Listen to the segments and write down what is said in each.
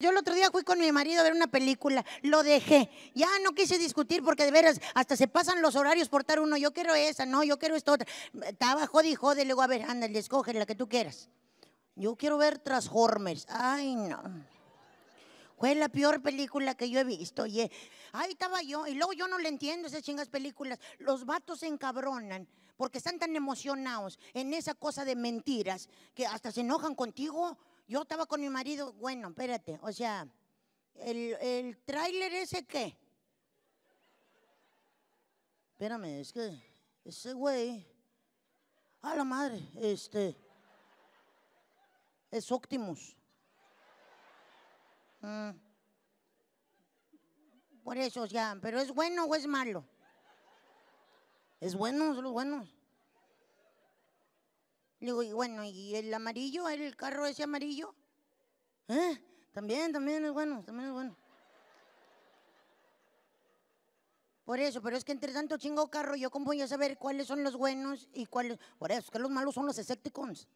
Yo el otro día fui con mi marido a ver una película, lo dejé. Ya no quise discutir porque de veras hasta se pasan los horarios por estar uno. Yo quiero esa, no, yo quiero esta otra. Estaba jode jode, luego a ver, ándale, escoge la que tú quieras. Yo quiero ver Transformers. Ay, no. Fue la peor película que yo he visto. Oye, ahí estaba yo. Y luego yo no le entiendo esas chingas películas. Los vatos se encabronan porque están tan emocionados en esa cosa de mentiras que hasta se enojan contigo. Yo estaba con mi marido, bueno, espérate, o sea, el, el tráiler ese qué? Espérame, es que ese güey, a la madre, este, es Optimus. Mm. Por eso, o sea, pero es bueno o es malo. Es bueno, son los buenos. Le digo, y bueno, ¿y el amarillo, el carro ese amarillo? Eh, también, también es bueno, también es bueno. Por eso, pero es que entre tanto chingo carro, yo como voy a saber cuáles son los buenos y cuáles. Por eso, que los malos son los escépticos.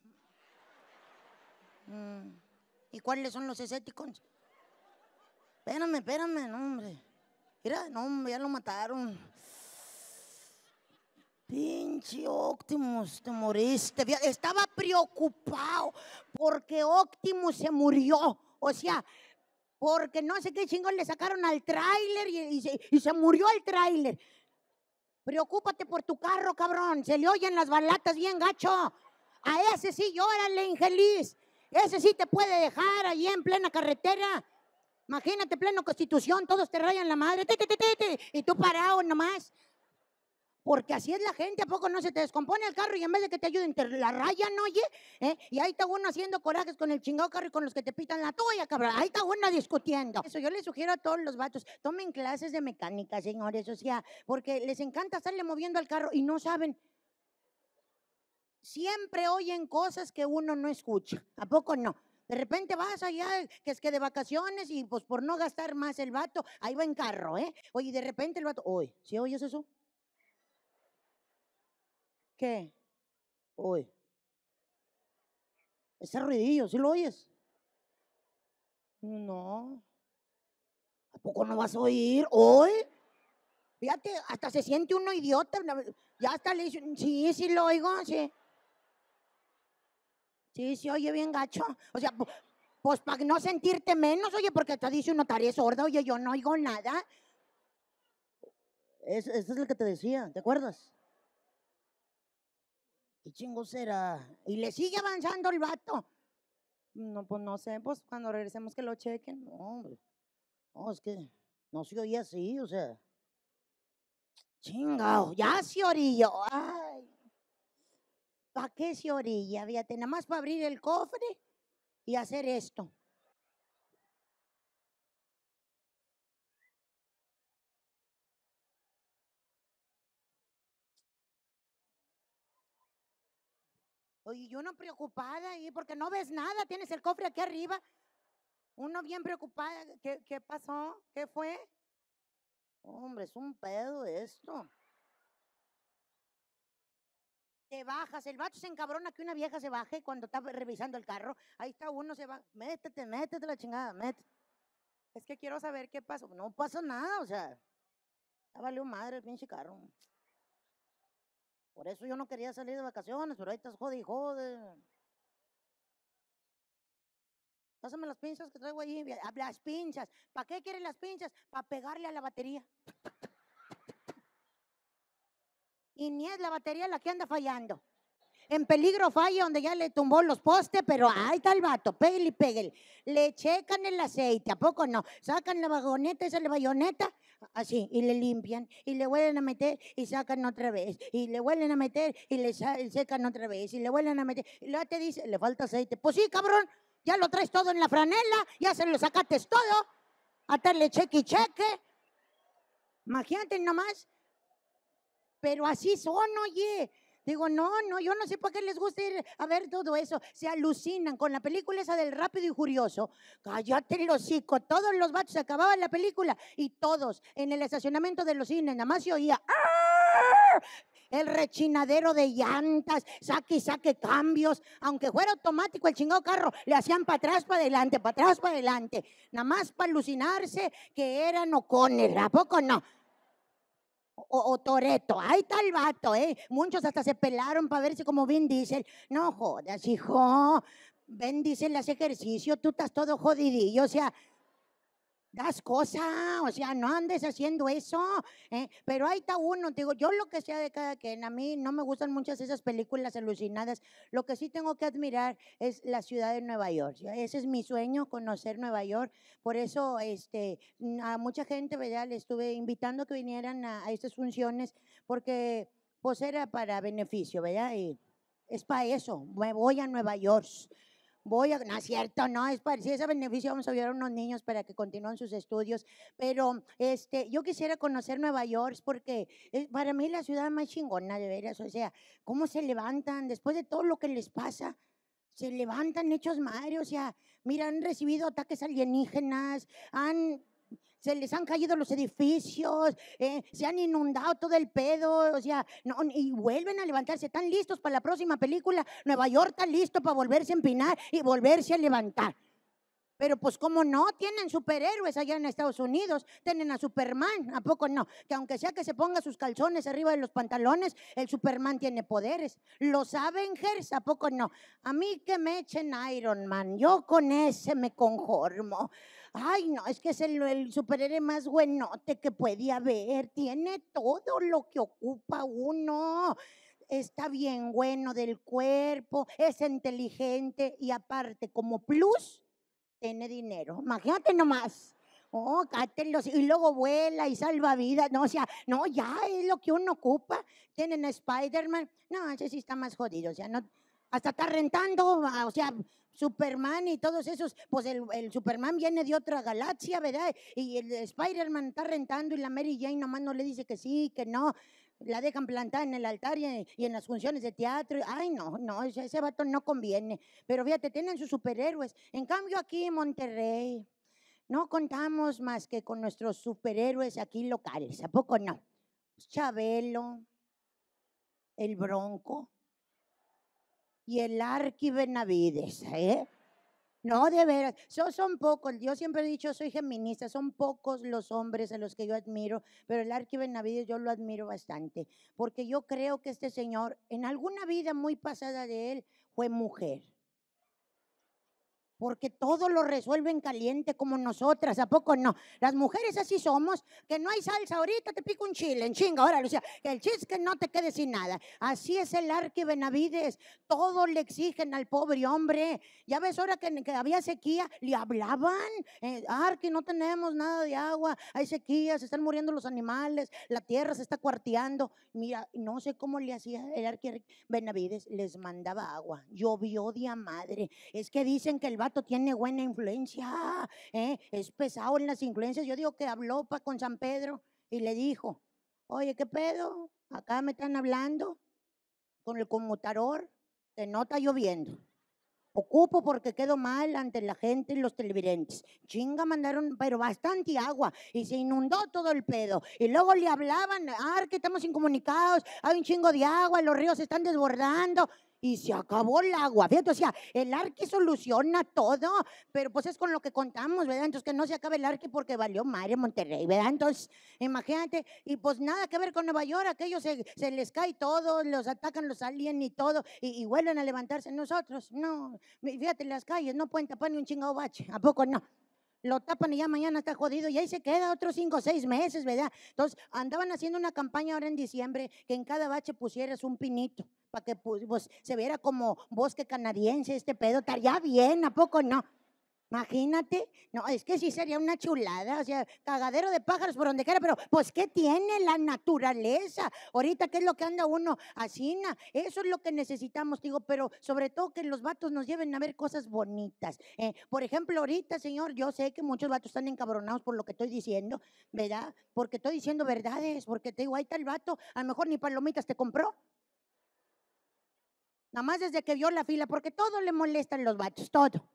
Mm, ¿Y cuáles son los escépticos? Espérame, espérame, no, hombre. Mira, no, ya lo mataron. Pinche Optimus, te moriste. Estaba preocupado porque Optimus se murió. O sea, porque no sé qué chingón le sacaron al tráiler y, se, murió el tráiler. Preocúpate por tu carro, cabrón. Se le oyen las balatas bien gacho. A ese sí llórale, infeliz. Ese sí te puede dejar allí en plena carretera. Imagínate, pleno constitución, todos te rayan la madre. y tú parado nomás. Porque así es la gente, ¿a poco no se te descompone el carro y en vez de que te ayuden te la rayan, oye? ¿Eh? Y ahí está uno haciendo corajes con el chingado carro y con los que te pitan la tuya, cabrón. Ahí está uno discutiendo. Eso yo le sugiero a todos los vatos, tomen clases de mecánica, señores, o sea, porque les encanta estarle moviendo al carro y no saben. Siempre oyen cosas que uno no escucha, ¿a poco no? De repente vas allá, que es que de vacaciones y pues por no gastar más el vato, ahí va en carro, ¿eh? Oye, de repente el vato, oye, ¿sí oyes eso? ¿Qué? Oye, Ese ruidillo, ¿sí lo oyes? Mm, no. ¿A poco no vas a oír hoy? Fíjate, hasta se siente uno idiota. Ya hasta le dice, sí, sí lo oigo, sí. Sí, sí, oye bien gacho. O sea, pues para no sentirte menos, oye, porque te dice uno, tarea sorda, oye, yo no oigo nada. Eso es lo que te decía, ¿te acuerdas? ¿Qué chingo será? Y le sigue avanzando el vato. No, pues no sé, pues cuando regresemos que lo chequen. No, No, es que no se oye así, o sea. Chingao, ya se orilló. Ay. ¿Para qué se orilla? Fíjate, nada más para abrir el cofre y hacer esto. Oye, yo no preocupada ahí, porque no ves nada, tienes el cofre aquí arriba. Uno bien preocupada, ¿qué, qué pasó? ¿Qué fue? Hombre, es un pedo esto. Te bajas, el vato se encabrona que una vieja se baje cuando está revisando el carro. Ahí está uno, se va, métete, métete la chingada, métete. Es que quiero saber qué pasó. No pasó nada, o sea, ya valió madre el pinche carro. Por eso yo no quería salir de vacaciones, pero ahí estás jode y jode. Pásame las pinzas que traigo allí. Eh, las pinchas. ¿Para qué quieren las pinchas? Para pegarle a la batería. Y ni es la batería la que anda fallando. En peligro falla donde ya le tumbó los postes, pero ahí está el vato, pégale y pégale. Le checan el aceite, ¿a poco no? Sacan la vagoneta, esa la bayoneta, así, y le limpian, y le vuelven a meter y sacan otra vez, y le vuelven a meter y le secan otra vez, y le vuelven a meter. Y luego te dice, le falta aceite. Pues sí, cabrón, ya lo traes todo en la franela, ya se lo sacaste todo, le cheque y cheque. Imagínate nomás. Pero así son, oye. Digo, no, no, yo no sé por qué les gusta ir a ver todo eso. Se alucinan con la película esa del rápido y furioso. Cállate el hocico. Todos los vatos acababan la película y todos en el estacionamiento de los cines. Nada más se oía. el rechinadero de llantas, saque y saque cambios. Aunque fuera automático el chingado carro, le hacían para atrás, para adelante, para atrás, para adelante. Nada más para alucinarse que eran ocones, ¿A poco no? o, o, Toreto. Ahí está el vato, ¿eh? Muchos hasta se pelaron para ver si como Vin dice No jodas, hijo. Vin Diesel hace ejercicio, tú estás todo jodidillo. O sea, das cosas, o sea, no andes haciendo eso. ¿eh? Pero ahí está uno, digo, yo lo que sea de cada quien, a mí no me gustan muchas esas películas alucinadas. Lo que sí tengo que admirar es la ciudad de Nueva York. Ese es mi sueño, conocer Nueva York. Por eso este, a mucha gente, ¿verdad? Le estuve invitando que vinieran a, estas funciones, porque pues era para beneficio, ¿verdad? Y es para eso, me voy a Nueva York voy a, no es cierto, no, es para, si ese beneficio vamos a ayudar a unos niños para que continúen sus estudios, pero este, yo quisiera conocer Nueva York porque para mí la ciudad más chingona de veras, o sea, cómo se levantan después de todo lo que les pasa, se levantan hechos madre, o sea, mira, han recibido ataques alienígenas, han se les han caído los edificios, eh, se han inundado todo el pedo, o sea, y vuelven a levantarse, están listos para la próxima película, Nueva York está listo para volverse a empinar y volverse a levantar. Pero pues como no, tienen superhéroes allá en Estados Unidos, tienen a Superman, ¿a poco no? Que aunque sea que se ponga sus calzones arriba de los pantalones, el Superman tiene poderes. Los Avengers, ¿a poco no? A mí que me echen Iron Man, yo con ese me conformo ay, no, es que es el, superhéroe más buenote que podía haber, tiene todo lo que ocupa uno está bien bueno del cuerpo, es inteligente y aparte como plus, tiene dinero. Imagínate nomás. Oh, y luego vuela y salva vida, No, o sea, no, ya es lo que uno ocupa. Tienen a Spider-Man. No, ese sí está más jodido. O sea, no, hasta está rentando. Ah, o sea, Superman y todos esos, pues el, Superman viene de otra galaxia, ¿verdad? Y el Spider-Man está rentando y la Mary Jane nomás no le dice que sí, que no. La dejan plantada en el altar y en, las funciones de teatro. Ay, no, no, ese vato no conviene. Pero fíjate, tienen sus superhéroes. En cambio, aquí en Monterrey no contamos más que con nuestros superhéroes aquí locales. ¿A poco no? Pues Chabelo, el Bronco, y el Arqui Benavides, ¿eh? No, de veras, son pocos, yo siempre he dicho, soy feminista, son pocos los hombres a los que yo admiro, pero el Arqui Benavides yo lo admiro bastante, porque yo creo que este señor, en alguna vida muy pasada de él, fue mujer porque todo lo resuelven caliente como nosotras, ¿a poco no? Las mujeres así somos, que no hay salsa ahorita, te pico un chile, en chinga, ahora Lucía, que el chiste que no te quede sin nada. Así es el arque Benavides, todo le exigen al pobre hombre. Ya ves ahora que, había sequía, le hablaban, eh, no tenemos nada de agua, hay sequía, se están muriendo los animales, la tierra se está cuarteando. Mira, no sé cómo le hacía el arque Benavides, les mandaba agua, llovió día madre. Es que dicen que el vato tiene buena influencia, ¿eh? es pesado en las influencias. Yo digo que habló pa con San Pedro y le dijo, oye, ¿qué pedo? Acá me están hablando con el conmutador se nota lloviendo. Ocupo porque quedo mal ante la gente y los televidentes. Chinga mandaron, pero bastante agua y se inundó todo el pedo. Y luego le hablaban, ah, que estamos incomunicados, hay un chingo de agua, los ríos están desbordando y se acabó el agua. Fíjate, o sea, el arqui soluciona todo, pero pues es con lo que contamos, ¿verdad? Entonces que no se acabe el arqui porque valió madre Monterrey, ¿verdad? Entonces, imagínate, y pues nada que ver con Nueva York, aquellos se, se les cae todo, los atacan los alien y todo, y, y, vuelven a levantarse nosotros. No, fíjate, las calles no pueden tapar ni un chingado bache, ¿a poco no? lo tapan y ya mañana está jodido y ahí se queda otros cinco o seis meses, ¿verdad? Entonces andaban haciendo una campaña ahora en diciembre que en cada bache pusieras un pinito para que pues, pues, se viera como bosque canadiense, este pedo, ya bien, ¿a poco no? Imagínate, no, es que sí sería una chulada, o sea, cagadero de pájaros por donde quiera, pero pues ¿qué tiene la naturaleza? Ahorita, ¿qué es lo que anda uno asina? Eso es lo que necesitamos, digo, pero sobre todo que los vatos nos lleven a ver cosas bonitas. Eh, por ejemplo, ahorita, señor, yo sé que muchos vatos están encabronados por lo que estoy diciendo, ¿verdad? Porque estoy diciendo verdades, porque te digo, ahí tal el vato, a lo mejor ni palomitas te compró. Nada más desde que vio la fila, porque todo le molestan los vatos, todo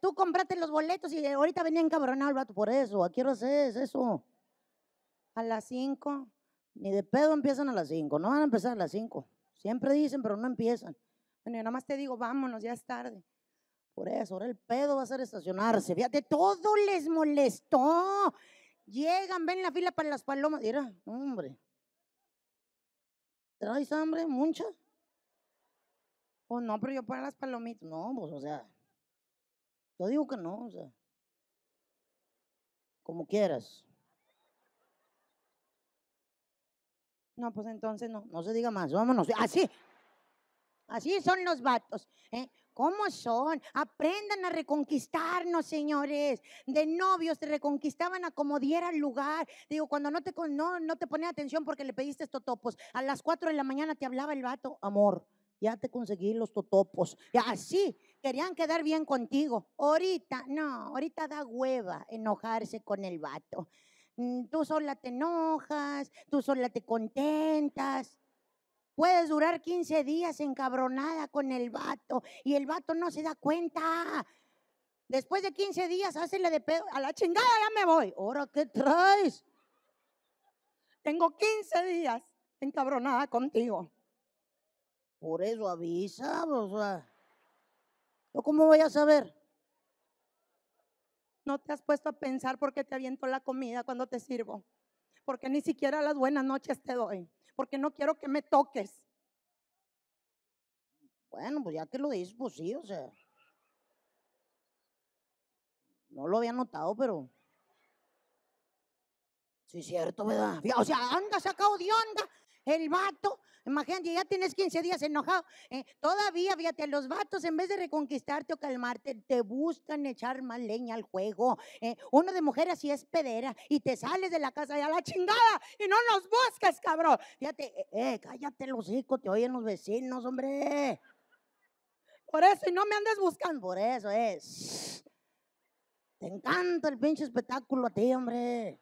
tú compraste los boletos y ahorita venía encabronado el por eso. ¿A qué hora es eso? A las 5. Ni de pedo empiezan a las 5. No van a empezar a las 5. Siempre dicen, pero no empiezan. Bueno, yo nada más te digo, vámonos, ya es tarde. Por eso, ahora el pedo va a ser estacionarse. Fíjate, todo les molestó. Llegan, ven la fila para las palomas. Mira, hombre. ¿Traes hambre? ¿Mucha? Pues oh, no, pero yo para las palomitas. No, pues, o sea. Yo digo que no, o sea, como quieras. No, pues entonces no, no se diga más, vámonos. Así, así son los vatos. ¿eh? ¿Cómo son? Aprendan a reconquistarnos, señores. De novios te reconquistaban a como diera lugar. Digo, cuando no te, no, no te ponía atención porque le pediste estos topos, a las 4 de la mañana te hablaba el vato, amor, ya te conseguí los totopos. Y así, querían quedar bien contigo. Ahorita, no, ahorita da hueva enojarse con el vato. Mm, tú sola te enojas, tú sola te contentas. Puedes durar 15 días encabronada con el vato y el vato no se da cuenta. Después de 15 días, hazle de pedo. A la chingada ya me voy. Ahora, ¿qué traes? Tengo 15 días encabronada contigo. Por eso avisa, o sea. ¿Yo cómo voy a saber? No te has puesto a pensar por qué te aviento la comida cuando te sirvo. Porque ni siquiera las buenas noches te doy. Porque no quiero que me toques. Bueno, pues ya que lo dices, pues sí, o sea. No lo había notado, pero. Sí, es cierto, ¿verdad? O sea, anda, se de onda. El vato, imagínate, ya tienes 15 días enojado. Eh, todavía, fíjate, los vatos en vez de reconquistarte o calmarte, te buscan echar más leña al juego. Eh, uno de mujer así es pedera y te sales de la casa ya la chingada y no nos buscas, cabrón. Fíjate, eh, eh cállate los hijos, te oyen los vecinos, hombre. Por eso, y no me andes buscando, por eso es. Te encanta el pinche espectáculo a ti, hombre.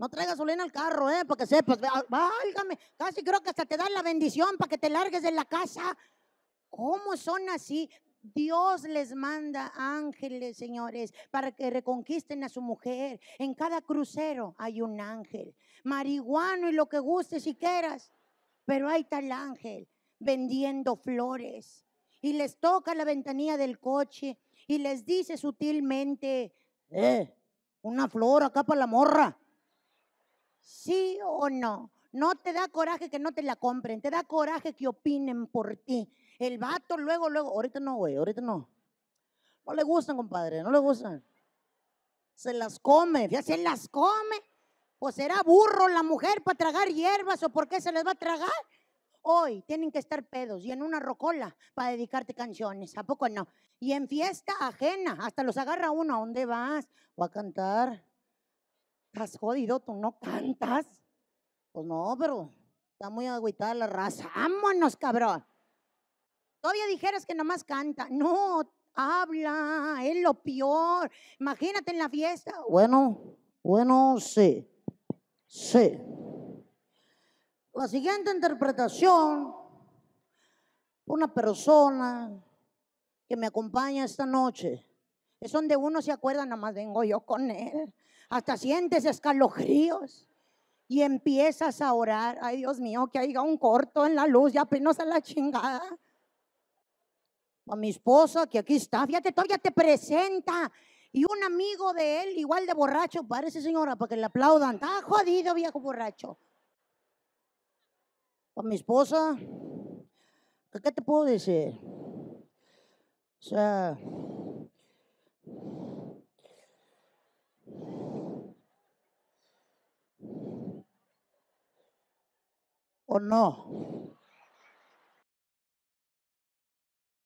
No traigas gasolina al carro, ¿eh? Para que sepas. Válgame. Casi creo que hasta te dan la bendición para que te largues de la casa. ¿Cómo son así? Dios les manda ángeles, señores, para que reconquisten a su mujer. En cada crucero hay un ángel. Marihuano y lo que guste si quieras. Pero hay tal ángel vendiendo flores. Y les toca la ventanilla del coche y les dice sutilmente, eh, una flor acá para la morra. ¿Sí o no? No te da coraje que no te la compren, te da coraje que opinen por ti. El vato luego, luego, ahorita no, güey, ahorita no. No le gustan, compadre, no le gustan. Se las come, ya se las come. Pues será burro la mujer para tragar hierbas o por qué se les va a tragar. Hoy tienen que estar pedos y en una rocola para dedicarte canciones, ¿a poco no? Y en fiesta ajena, hasta los agarra uno, ¿a dónde vas? ¿Va a cantar? estás jodido, tú no cantas. Pues no, pero está muy agüitada la raza. Vámonos, cabrón. Todavía dijeras que nomás canta. No, habla, es lo peor. Imagínate en la fiesta. Bueno, bueno, sí. Sí. La siguiente interpretación, una persona que me acompaña esta noche es donde uno se acuerda, nada más vengo yo con Él. Hasta sientes escalofríos y empiezas a orar. Ay, Dios mío, que haya un corto en la luz, ya apenas a la chingada. A mi esposa, que aquí está, fíjate, todavía te presenta. Y un amigo de él, igual de borracho, parece señora, para que le aplaudan. Está jodido, viejo borracho. Con mi esposa, ¿qué te puedo decir? O sea, or no?